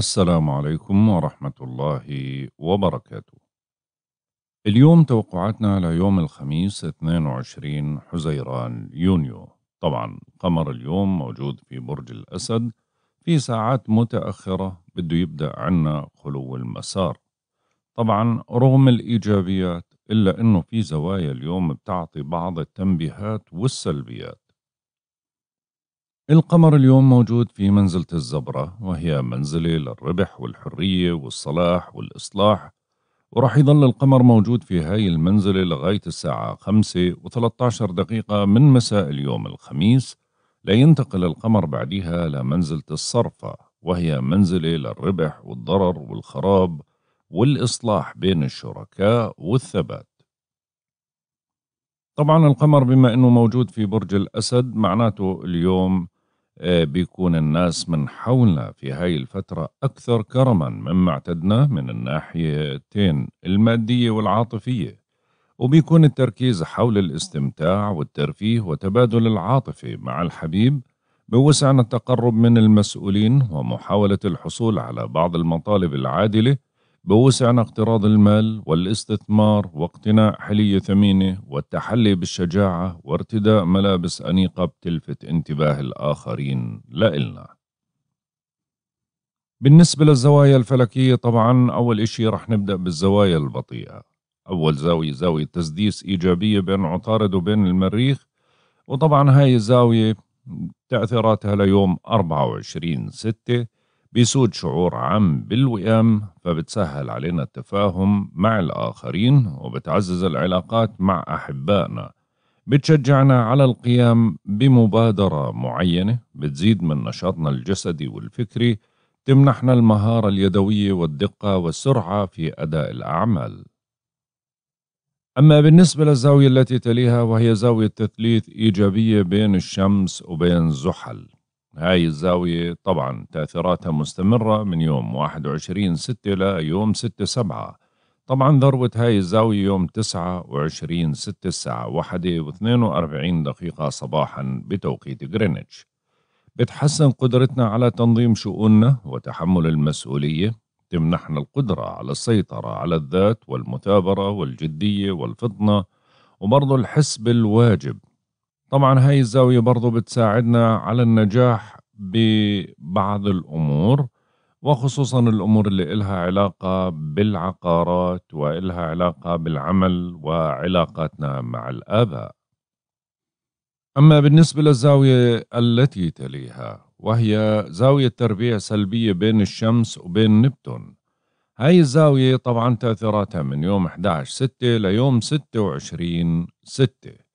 السلام عليكم ورحمة الله وبركاته. اليوم توقعاتنا ليوم الخميس 22 حزيران يونيو، طبعا قمر اليوم موجود في برج الأسد في ساعات متأخرة بده يبدأ عنا خلو المسار. طبعا رغم الإيجابيات إلا إنه في زوايا اليوم بتعطي بعض التنبيهات والسلبيات. القمر اليوم موجود في منزلة الزبرة وهي منزلة للربح والحرية والصلاح والإصلاح وراح يظل القمر موجود في هاي المنزلة لغاية الساعة 5 و13 دقيقة من مساء اليوم الخميس لينتقل القمر بعدها لمنزلة الصرفة وهي منزلة للربح والضرر والخراب والإصلاح بين الشركاء والثبات طبعا القمر بما أنه موجود في برج الأسد معناته اليوم آه، بيكون الناس من حولنا في هاي الفترة أكثر كرما مما اعتدنا من الناحيتين المادية والعاطفية وبيكون التركيز حول الاستمتاع والترفيه وتبادل العاطفة مع الحبيب بوسعنا التقرب من المسؤولين ومحاولة الحصول على بعض المطالب العادلة بوسعنا اقتراض المال والاستثمار واقتناء حلية ثمينة والتحلي بالشجاعة وارتداء ملابس أنيقة بتلفت انتباه الآخرين لإلنا بالنسبة للزوايا الفلكية طبعا أول إشي رح نبدأ بالزوايا البطيئة أول زاوية زاوية تسديس إيجابية بين عطارد وبين المريخ وطبعا هاي الزاوية تأثيراتها ليوم 24 ستة بيسود شعور عام بالوئام فبتسهل علينا التفاهم مع الآخرين وبتعزز العلاقات مع أحبائنا بتشجعنا على القيام بمبادرة معينة بتزيد من نشاطنا الجسدي والفكري تمنحنا المهارة اليدوية والدقة والسرعة في أداء الأعمال أما بالنسبة للزاوية التي تليها وهي زاوية تثليث إيجابية بين الشمس وبين زحل هاي الزاوية طبعا تأثيراتها مستمرة من يوم 21 إلى ليوم 6 سبعة طبعا ذروة هاي الزاوية يوم 29 ستة الساعة واحدة و 42 دقيقة صباحا بتوقيت غرينتش بتحسن قدرتنا على تنظيم شؤوننا وتحمل المسؤولية تمنحنا القدرة على السيطرة على الذات والمثابرة والجدية والفطنة وبرضه الحس بالواجب طبعا هاي الزاوية برضو بتساعدنا على النجاح ببعض الأمور وخصوصا الأمور اللي إلها علاقة بالعقارات وإلها علاقة بالعمل وعلاقاتنا مع الآباء أما بالنسبة للزاوية التي تليها وهي زاوية تربيع سلبية بين الشمس وبين نبتون هاي الزاوية طبعا تأثيراتها من يوم 11 6 ليوم 26 6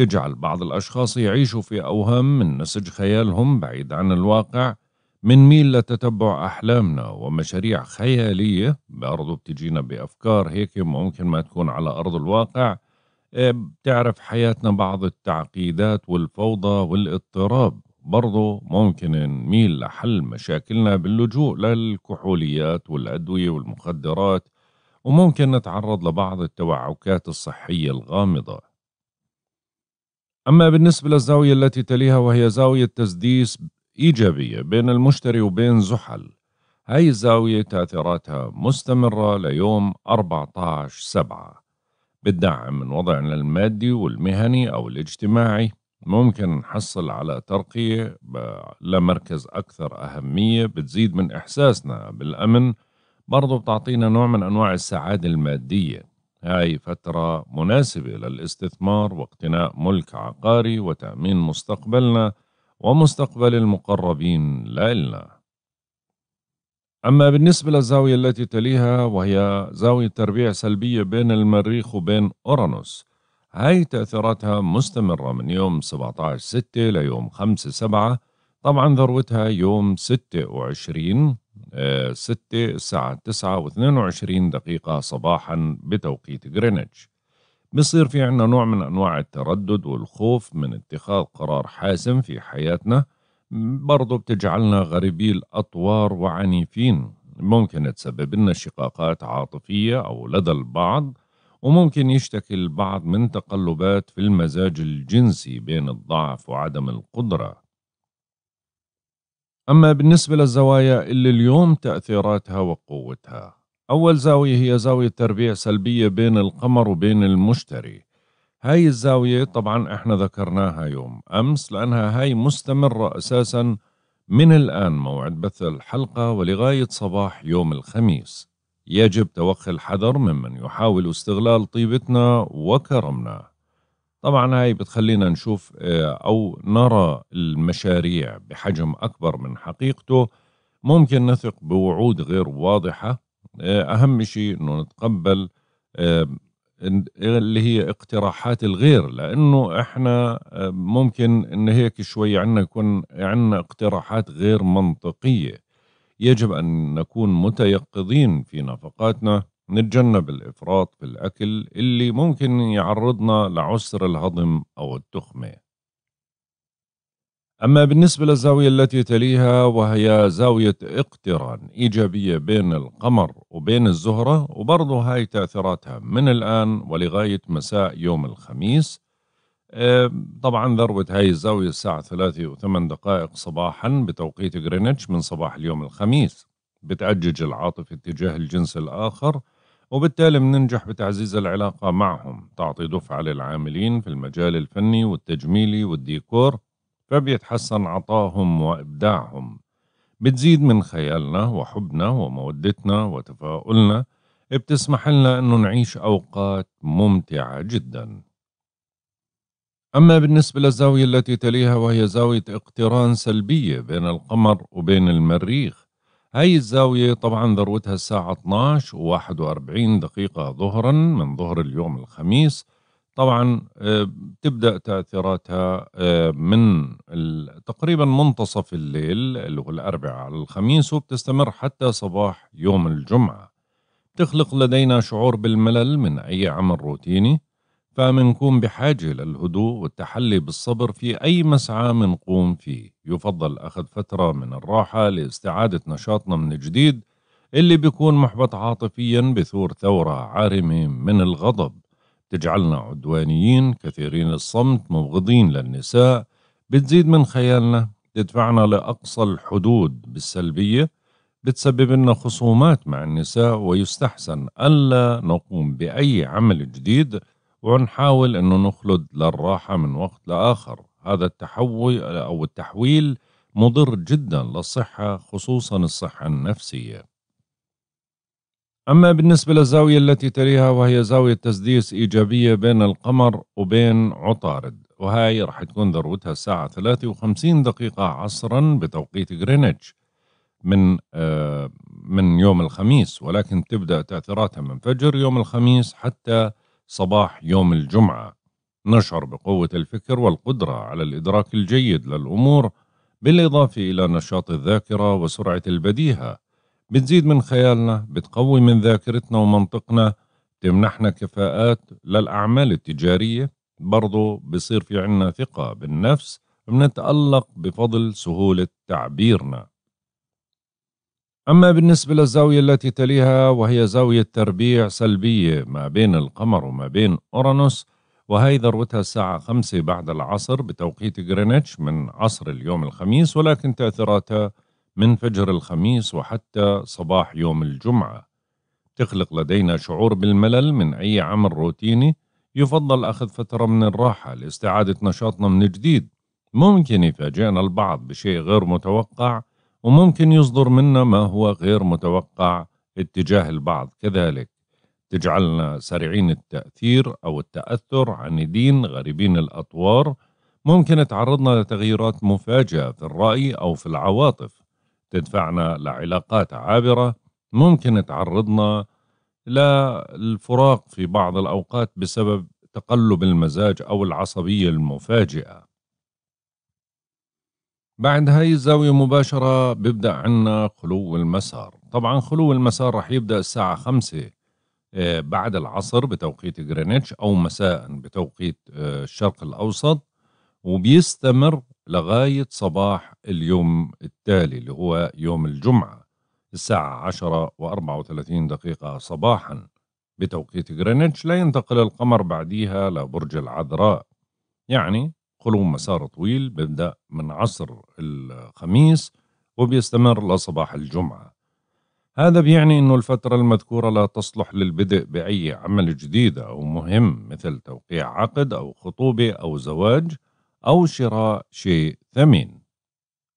تجعل بعض الأشخاص يعيشوا في أوهام من نسج خيالهم بعيد عن الواقع من ميل لتتبع أحلامنا ومشاريع خيالية برضو بتجينا بأفكار هيك ممكن ما تكون على أرض الواقع آه، بتعرف حياتنا بعض التعقيدات والفوضى والاضطراب برضو ممكن نميل لحل مشاكلنا باللجوء للكحوليات والأدوية والمخدرات وممكن نتعرض لبعض التوعكات الصحية الغامضة أما بالنسبة للزاوية التي تليها وهي زاوية تسديس إيجابية بين المشتري وبين زحل هاي الزاوية تأثيراتها مستمرة ليوم 14 سبعة بالدعم من وضعنا المادي والمهني أو الاجتماعي ممكن نحصل على ترقية لمركز أكثر أهمية بتزيد من إحساسنا بالأمن برضو بتعطينا نوع من أنواع السعادة المادية هاي فترة مناسبة للاستثمار واقتناء ملك عقاري وتأمين مستقبلنا ومستقبل المقربين لإلنا أما بالنسبة للزاوية التي تليها وهي زاوية تربيع سلبية بين المريخ وبين أورانوس هاي تأثيراتها مستمرة من يوم 17 6 ليوم 5 7 طبعا ذروتها يوم 26 6 الساعة 9 و22 دقيقة صباحا بتوقيت غرينتش بصير في عنا نوع من أنواع التردد والخوف من اتخاذ قرار حاسم في حياتنا برضو بتجعلنا غريبي الأطوار وعنيفين ممكن تسبب لنا شقاقات عاطفية أو لدى البعض وممكن يشتكي البعض من تقلبات في المزاج الجنسي بين الضعف وعدم القدرة أما بالنسبة للزوايا اللي اليوم تأثيراتها وقوتها أول زاوية هي زاوية تربيع سلبية بين القمر وبين المشتري هاي الزاوية طبعا احنا ذكرناها يوم أمس لأنها هاي مستمرة أساسا من الآن موعد بث الحلقة ولغاية صباح يوم الخميس يجب توخي الحذر ممن يحاول استغلال طيبتنا وكرمنا طبعا هاي بتخلينا نشوف آه، أو نرى المشاريع بحجم أكبر من حقيقته ممكن نثق بوعود غير واضحة آه، أهم شيء أنه نتقبل آه، اللي هي اقتراحات الغير لأنه إحنا ممكن أن هيك شوي عنا يكون عنا اقتراحات غير منطقية يجب أن نكون متيقظين في نفقاتنا نتجنب الإفراط في الأكل اللي ممكن يعرضنا لعسر الهضم أو التخمة أما بالنسبة للزاوية التي تليها وهي زاوية اقتران إيجابية بين القمر وبين الزهرة وبرضه هاي تأثيراتها من الآن ولغاية مساء يوم الخميس طبعا ذروة هاي الزاوية الساعة ثلاثة وثمان دقائق صباحا بتوقيت غرينتش من صباح اليوم الخميس بتأجج العاطفة اتجاه الجنس الآخر وبالتالي بننجح بتعزيز العلاقة معهم تعطي دفعة للعاملين في المجال الفني والتجميلي والديكور فبيتحسن عطاهم وإبداعهم بتزيد من خيالنا وحبنا ومودتنا وتفاؤلنا بتسمح لنا أنه نعيش أوقات ممتعة جدا أما بالنسبة للزاوية التي تليها وهي زاوية اقتران سلبية بين القمر وبين المريخ هاي الزاوية طبعا ذروتها الساعة 12 و 41 دقيقة ظهرا من ظهر اليوم الخميس طبعا آه، بتبدأ تأثيراتها آه، من تقريبا منتصف الليل اللي هو الأربعاء على الخميس وبتستمر حتى صباح يوم الجمعة تخلق لدينا شعور بالملل من أي عمل روتيني فمنكون بحاجة للهدوء والتحلي بالصبر في أي مسعى منقوم فيه يفضل أخذ فترة من الراحة لاستعادة نشاطنا من جديد اللي بيكون محبط عاطفيا بثور ثورة عارمة من الغضب تجعلنا عدوانيين كثيرين الصمت مبغضين للنساء بتزيد من خيالنا تدفعنا لأقصى الحدود بالسلبية بتسبب لنا خصومات مع النساء ويستحسن ألا نقوم بأي عمل جديد ونحاول أنه نخلد للراحة من وقت لآخر هذا التحول أو التحويل مضر جدا للصحة خصوصا الصحة النفسية أما بالنسبة للزاوية التي تليها وهي زاوية تسديس إيجابية بين القمر وبين عطارد وهاي راح تكون ذروتها الساعة 53 دقيقة عصرا بتوقيت غرينتش من آه، من يوم الخميس ولكن تبدأ تأثيراتها من فجر يوم الخميس حتى صباح يوم الجمعة نشعر بقوة الفكر والقدرة على الإدراك الجيد للأمور بالإضافة إلى نشاط الذاكرة وسرعة البديهة بتزيد من خيالنا بتقوي من ذاكرتنا ومنطقنا تمنحنا كفاءات للأعمال التجارية برضو بصير في عنا ثقة بالنفس بنتألق بفضل سهولة تعبيرنا أما بالنسبة للزاوية التي تليها وهي زاوية تربيع سلبية ما بين القمر وما بين أورانوس وهي ذروتها الساعة خمسة بعد العصر بتوقيت غرينتش من عصر اليوم الخميس ولكن تأثيراتها من فجر الخميس وحتى صباح يوم الجمعة تخلق لدينا شعور بالملل من أي عمل روتيني يفضل أخذ فترة من الراحة لاستعادة نشاطنا من جديد ممكن يفاجئنا البعض بشيء غير متوقع وممكن يصدر منا ما هو غير متوقع اتجاه البعض كذلك تجعلنا سريعين التأثير أو التأثر عنيدين غريبين الأطوار ممكن تعرضنا لتغييرات مفاجئة في الرأي أو في العواطف تدفعنا لعلاقات عابرة ممكن تعرضنا للفراق في بعض الأوقات بسبب تقلب المزاج أو العصبية المفاجئة بعد هاي الزاوية مباشرة بيبدأ عنا خلو المسار طبعا خلو المسار رح يبدأ الساعة خمسة آه، بعد العصر بتوقيت غرينتش أو مساء بتوقيت آه، الشرق الأوسط وبيستمر لغاية صباح اليوم التالي اللي هو يوم الجمعة الساعة عشرة وأربعة وثلاثين دقيقة صباحا بتوقيت غرينتش لا ينتقل القمر بعديها لبرج العذراء يعني خلو مسار طويل بيبدأ من عصر الخميس وبيستمر لصباح الجمعة هذا بيعني أنه الفترة المذكورة لا تصلح للبدء بأي عمل جديد أو مهم مثل توقيع عقد أو خطوبة أو زواج أو شراء شيء ثمين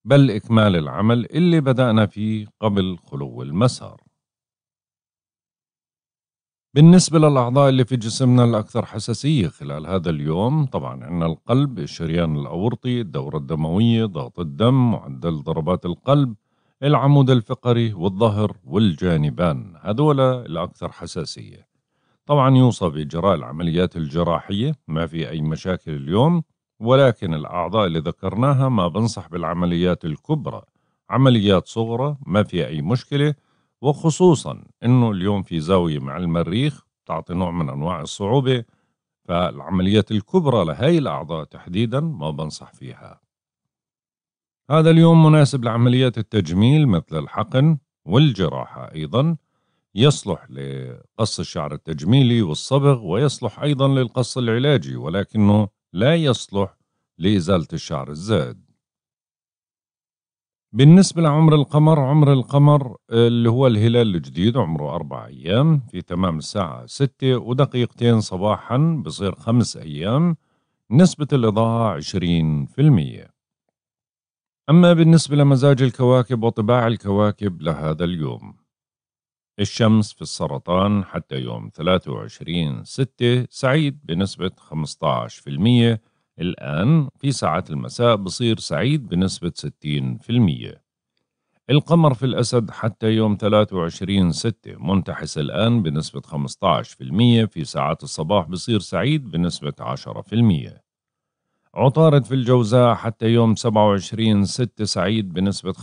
بل إكمال العمل اللي بدأنا فيه قبل خلو المسار بالنسبة للأعضاء اللي في جسمنا الأكثر حساسية خلال هذا اليوم طبعا عندنا القلب الشريان الأورطي الدورة الدموية ضغط الدم معدل ضربات القلب العمود الفقري والظهر والجانبان هذول الأكثر حساسية طبعا يوصى بإجراء العمليات الجراحية ما في أي مشاكل اليوم ولكن الأعضاء اللي ذكرناها ما بنصح بالعمليات الكبرى عمليات صغرى ما في أي مشكلة وخصوصا انه اليوم في زاويه مع المريخ تعطي نوع من انواع الصعوبه فالعمليات الكبرى لهي الاعضاء تحديدا ما بنصح فيها هذا اليوم مناسب لعمليات التجميل مثل الحقن والجراحه ايضا يصلح لقص الشعر التجميلي والصبغ ويصلح ايضا للقص العلاجي ولكنه لا يصلح لازاله الشعر الزائد بالنسبة لعمر القمر عمر القمر آه، اللي هو الهلال الجديد عمره أربع أيام في تمام الساعة ستة ودقيقتين صباحا بصير خمس أيام نسبة الإضاءة عشرين في المية أما بالنسبة لمزاج الكواكب وطباع الكواكب لهذا اليوم الشمس في السرطان حتى يوم 23 ستة سعيد بنسبة 15% الآن في ساعات المساء بصير سعيد بنسبة 60% القمر في الأسد حتى يوم 23 ستة منتحس الآن بنسبة 15% في ساعات الصباح بصير سعيد بنسبة 10% عطارد في الجوزاء حتى يوم 27 ستة سعيد بنسبة 45%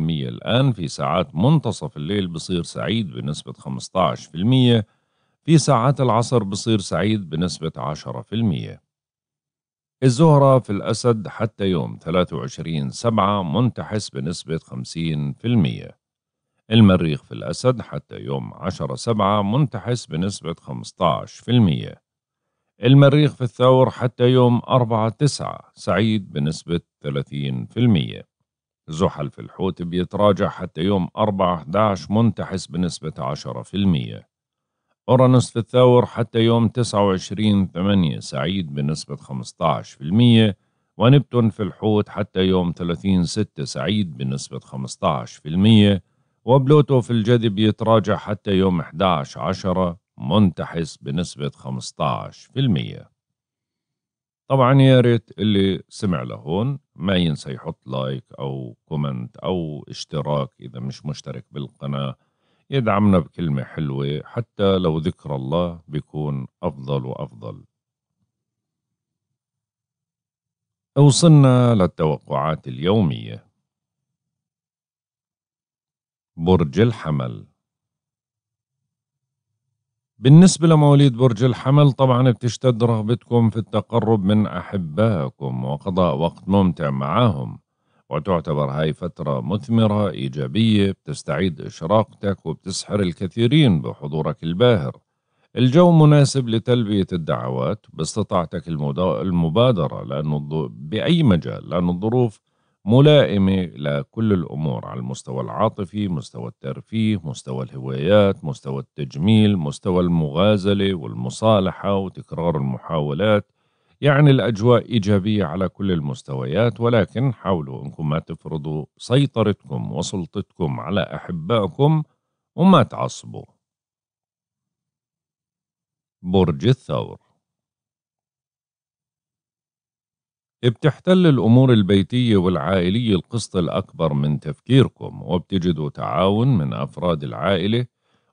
الآن في ساعات منتصف الليل بصير سعيد بنسبة 15% في ساعات العصر بصير سعيد بنسبة 10% الزهرة في الأسد حتى يوم 23 سبعة منتحس بنسبة 50% المريخ في الأسد حتى يوم 10 سبعة منتحس بنسبة 15% المريخ في الثور حتى يوم 4 تسعة سعيد بنسبة 30% زحل في الحوت بيتراجع حتى يوم 4 11 منتحس بنسبة 10% أورانوس في الثور حتى يوم 29 8 سعيد بنسبة 15% ونبتون في الحوت حتى يوم 30 6 سعيد بنسبة 15% وبلوتو في الجذب يتراجع حتى يوم 11 10 منتحس بنسبة 15% طبعا يا ريت اللي سمع لهون ما ينسى يحط لايك أو كومنت أو اشتراك إذا مش مشترك بالقناة يدعمنا بكلمة حلوة حتى لو ذكر الله بيكون أفضل وأفضل وصلنا للتوقعات اليومية برج الحمل بالنسبة لمواليد برج الحمل طبعا بتشتد رغبتكم في التقرب من أحبائكم وقضاء وقت ممتع معهم وتعتبر هاي فترة مثمرة إيجابية بتستعيد إشراقتك وبتسحر الكثيرين بحضورك الباهر الجو مناسب لتلبية الدعوات باستطاعتك المبادرة لأنه بأي مجال لأن الظروف ملائمة لكل الأمور على المستوى العاطفي مستوى الترفيه مستوى الهوايات مستوى التجميل مستوى المغازلة والمصالحة وتكرار المحاولات يعني الأجواء إيجابية على كل المستويات ولكن حاولوا أنكم ما تفرضوا سيطرتكم وسلطتكم على أحبائكم وما تعصبوا برج الثور بتحتل الأمور البيتية والعائلية القسط الأكبر من تفكيركم وبتجدوا تعاون من أفراد العائلة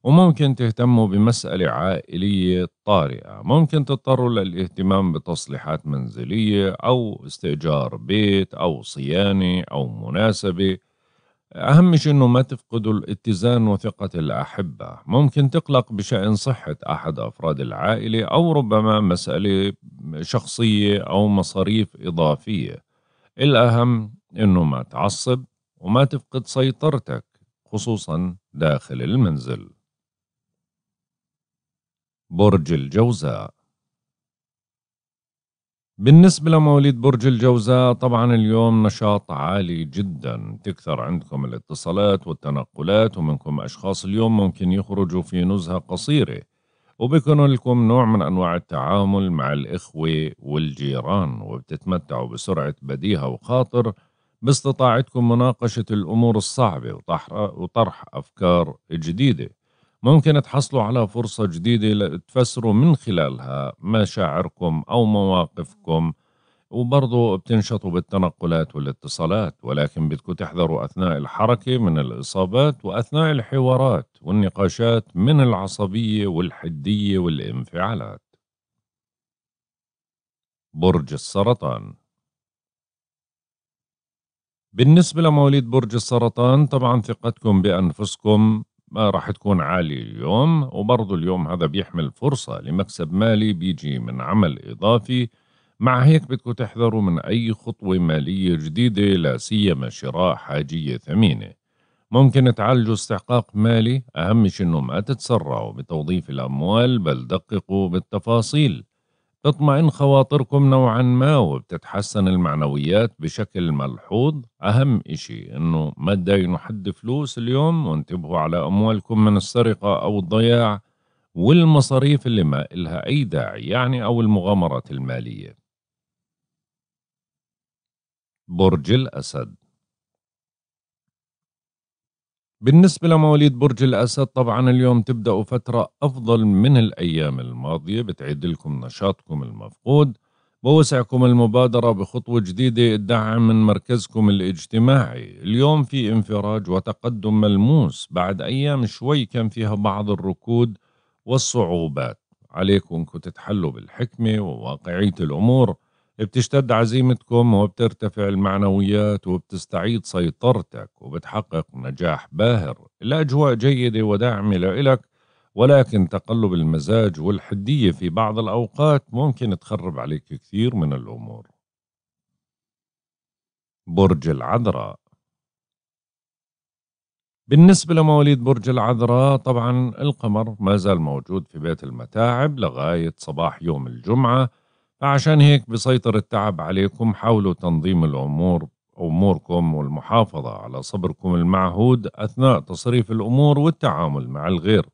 وممكن تهتموا بمسألة عائلية طارئة ممكن تضطروا للاهتمام بتصليحات منزلية أو استئجار بيت أو صيانة أو مناسبة أهم شيء أنه ما تفقدوا الاتزان وثقة الأحبة ممكن تقلق بشأن صحة أحد أفراد العائلة أو ربما مسألة شخصية أو مصاريف إضافية الأهم أنه ما تعصب وما تفقد سيطرتك خصوصا داخل المنزل برج الجوزاء بالنسبة لمواليد برج الجوزاء طبعا اليوم نشاط عالي جدا تكثر عندكم الاتصالات والتنقلات ومنكم أشخاص اليوم ممكن يخرجوا في نزهة قصيرة وبيكون لكم نوع من أنواع التعامل مع الإخوة والجيران وبتتمتعوا بسرعة بديهة وخاطر باستطاعتكم مناقشة الأمور الصعبة وطرح أفكار جديدة ممكن تحصلوا على فرصة جديدة تفسروا من خلالها مشاعركم أو مواقفكم وبرضه بتنشطوا بالتنقلات والاتصالات ولكن بدكم تحذروا أثناء الحركة من الإصابات وأثناء الحوارات والنقاشات من العصبية والحدية والانفعالات برج السرطان بالنسبة لمواليد برج السرطان طبعا ثقتكم بأنفسكم ما راح تكون عالية اليوم وبرضه اليوم هذا بيحمل فرصة لمكسب مالي بيجي من عمل إضافي مع هيك بدكم تحذروا من أي خطوة مالية جديدة لا سيما شراء حاجية ثمينة ممكن تعالجوا استحقاق مالي أهم شي إنه ما تتسرعوا بتوظيف الأموال بل دققوا بالتفاصيل تطمئن خواطركم نوعا ما وبتتحسن المعنويات بشكل ملحوظ أهم إشي إنه ما تداينوا حد فلوس اليوم وانتبهوا على أموالكم من السرقة أو الضياع والمصاريف اللي ما إلها أي داعي يعني أو المغامرات المالية برج الأسد بالنسبة لمواليد برج الأسد طبعا اليوم تبدأوا فترة أفضل من الأيام الماضية بتعيد لكم نشاطكم المفقود ووسعكم المبادرة بخطوة جديدة الدعم من مركزكم الاجتماعي اليوم في انفراج وتقدم ملموس بعد أيام شوي كان فيها بعض الركود والصعوبات عليكم تتحلوا بالحكمة وواقعية الأمور بتشتد عزيمتكم وبترتفع المعنويات وبتستعيد سيطرتك وبتحقق نجاح باهر الأجواء جيدة وداعمة لإلك ولكن تقلب المزاج والحدية في بعض الأوقات ممكن تخرب عليك كثير من الأمور برج العذراء بالنسبة لمواليد برج العذراء طبعا القمر ما زال موجود في بيت المتاعب لغاية صباح يوم الجمعة فعشان هيك بسيطر التعب عليكم حاولوا تنظيم الأمور أموركم والمحافظة على صبركم المعهود أثناء تصريف الأمور والتعامل مع الغير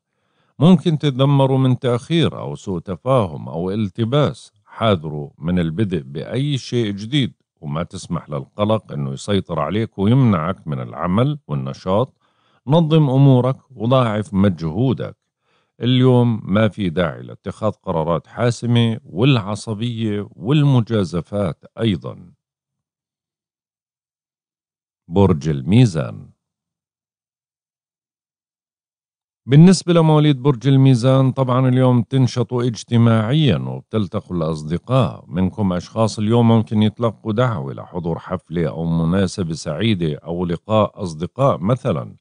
ممكن تتذمروا من تأخير أو سوء تفاهم أو التباس حاذروا من البدء بأي شيء جديد وما تسمح للقلق أنه يسيطر عليك ويمنعك من العمل والنشاط نظم أمورك وضاعف مجهودك اليوم ما في داعي لاتخاذ قرارات حاسمة والعصبية والمجازفات أيضا برج الميزان بالنسبة لمواليد برج الميزان طبعا اليوم تنشطوا اجتماعيا وبتلتقوا الأصدقاء منكم أشخاص اليوم ممكن يتلقوا دعوة لحضور حفلة أو مناسبة سعيدة أو لقاء أصدقاء مثلا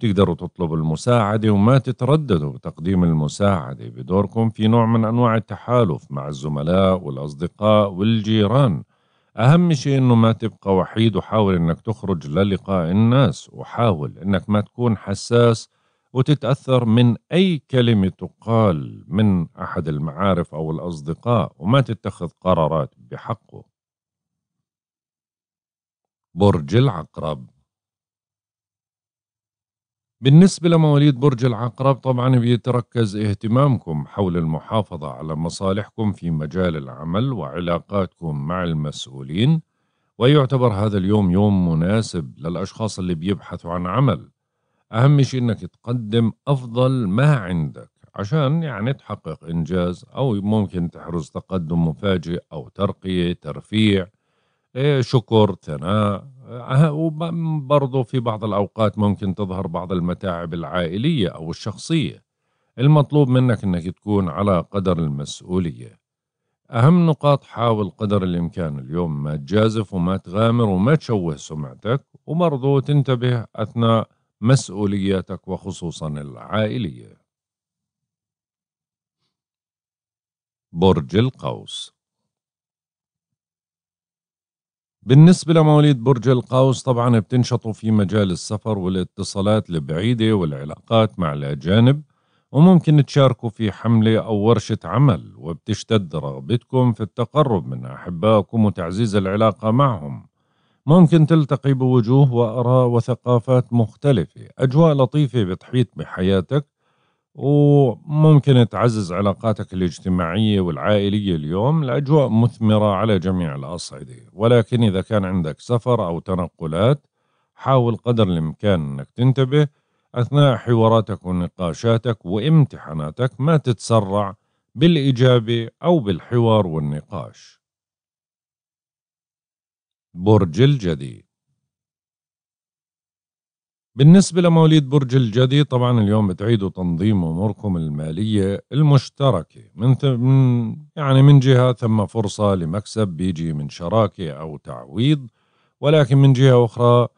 تقدروا تطلبوا المساعدة وما تترددوا بتقديم المساعدة بدوركم في نوع من أنواع التحالف مع الزملاء والأصدقاء والجيران أهم شيء أنه ما تبقى وحيد وحاول أنك تخرج للقاء الناس وحاول أنك ما تكون حساس وتتأثر من أي كلمة تقال من أحد المعارف أو الأصدقاء وما تتخذ قرارات بحقه برج العقرب بالنسبة لمواليد برج العقرب طبعا بيتركز اهتمامكم حول المحافظة على مصالحكم في مجال العمل وعلاقاتكم مع المسؤولين ويعتبر هذا اليوم يوم مناسب للأشخاص اللي بيبحثوا عن عمل أهم شيء أنك تقدم أفضل ما عندك عشان يعني تحقق إنجاز أو ممكن تحرز تقدم مفاجئ أو ترقية ترفيع إيه، شكر ثناء آه، وبرضه في بعض الأوقات ممكن تظهر بعض المتاعب العائلية أو الشخصية المطلوب منك أنك تكون على قدر المسؤولية أهم نقاط حاول قدر الإمكان اليوم ما تجازف وما تغامر وما تشوه سمعتك وبرضه تنتبه أثناء مسؤولياتك وخصوصا العائلية برج القوس بالنسبة لمواليد برج القوس طبعا بتنشطوا في مجال السفر والاتصالات البعيدة والعلاقات مع الأجانب وممكن تشاركوا في حملة أو ورشة عمل وبتشتد رغبتكم في التقرب من أحبائكم وتعزيز العلاقة معهم ممكن تلتقي بوجوه وآراء وثقافات مختلفة أجواء لطيفة بتحيط بحياتك وممكن تعزز علاقاتك الاجتماعية والعائلية اليوم الأجواء مثمرة على جميع الأصعدة ولكن إذا كان عندك سفر أو تنقلات حاول قدر الإمكان أنك تنتبه أثناء حواراتك ونقاشاتك وامتحاناتك ما تتسرع بالإجابة أو بالحوار والنقاش برج الجدي بالنسبة لمواليد برج الجدي طبعا اليوم بتعيدوا تنظيم أموركم المالية المشتركة من, من يعني من جهة ثم فرصة لمكسب بيجي من شراكة أو تعويض ولكن من جهة أخرى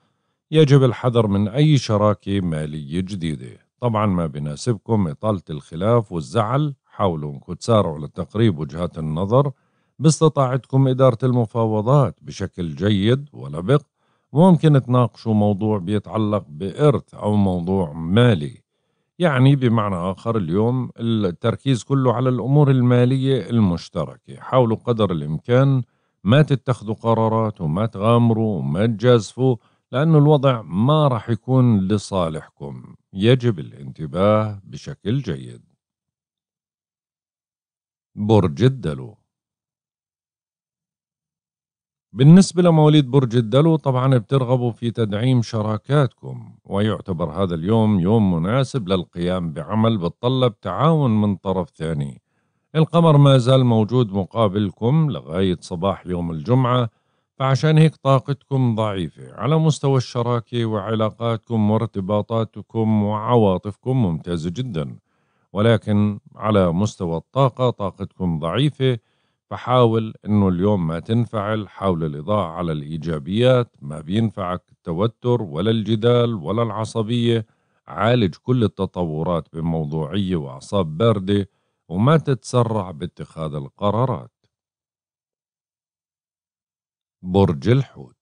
يجب الحذر من أي شراكة مالية جديدة طبعا ما بناسبكم إطالة الخلاف والزعل حاولوا أنكم تسارعوا لتقريب وجهات النظر باستطاعتكم إدارة المفاوضات بشكل جيد ولبق ممكن تناقشوا موضوع بيتعلق بإرث أو موضوع مالي يعني بمعنى آخر اليوم التركيز كله على الأمور المالية المشتركة حاولوا قدر الإمكان ما تتخذوا قرارات وما تغامروا وما تجازفوا لأن الوضع ما رح يكون لصالحكم يجب الانتباه بشكل جيد برج الدلو بالنسبة لمواليد برج الدلو طبعا بترغبوا في تدعيم شراكاتكم ويعتبر هذا اليوم يوم مناسب للقيام بعمل بتطلب تعاون من طرف ثاني القمر ما زال موجود مقابلكم لغاية صباح يوم الجمعة فعشان هيك طاقتكم ضعيفة على مستوى الشراكة وعلاقاتكم وارتباطاتكم وعواطفكم ممتازة جدا ولكن على مستوى الطاقة طاقتكم ضعيفة فحاول انه اليوم ما تنفعل حاول الاضاءه على الايجابيات ما بينفعك التوتر ولا الجدال ولا العصبيه عالج كل التطورات بموضوعيه واعصاب بارده وما تتسرع باتخاذ القرارات برج الحوت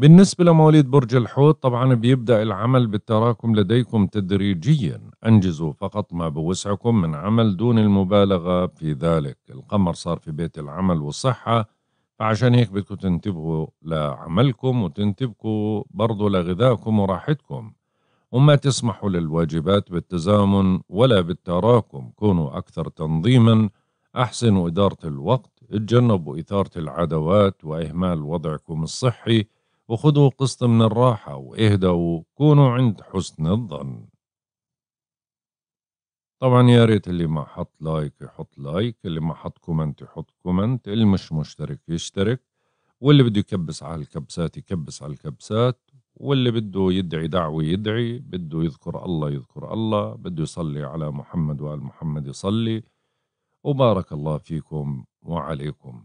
بالنسبة لمواليد برج الحوت طبعا بيبدأ العمل بالتراكم لديكم تدريجيا أنجزوا فقط ما بوسعكم من عمل دون المبالغة في ذلك القمر صار في بيت العمل والصحة فعشان هيك بدكم تنتبهوا لعملكم وتنتبهوا برضو لغذائكم وراحتكم وما تسمحوا للواجبات بالتزامن ولا بالتراكم كونوا أكثر تنظيما أحسنوا إدارة الوقت اتجنبوا إثارة العدوات وإهمال وضعكم الصحي وخذوا قسط من الراحة واهدوا كونوا عند حسن الظن طبعا يا ريت اللي ما حط لايك يحط لايك اللي ما حط كومنت يحط كومنت اللي مش مشترك يشترك واللي بده يكبس على الكبسات يكبس على الكبسات واللي بده يدعي دعوة يدعي بده يذكر الله يذكر الله بده يصلي على محمد وآل محمد يصلي وبارك الله فيكم وعليكم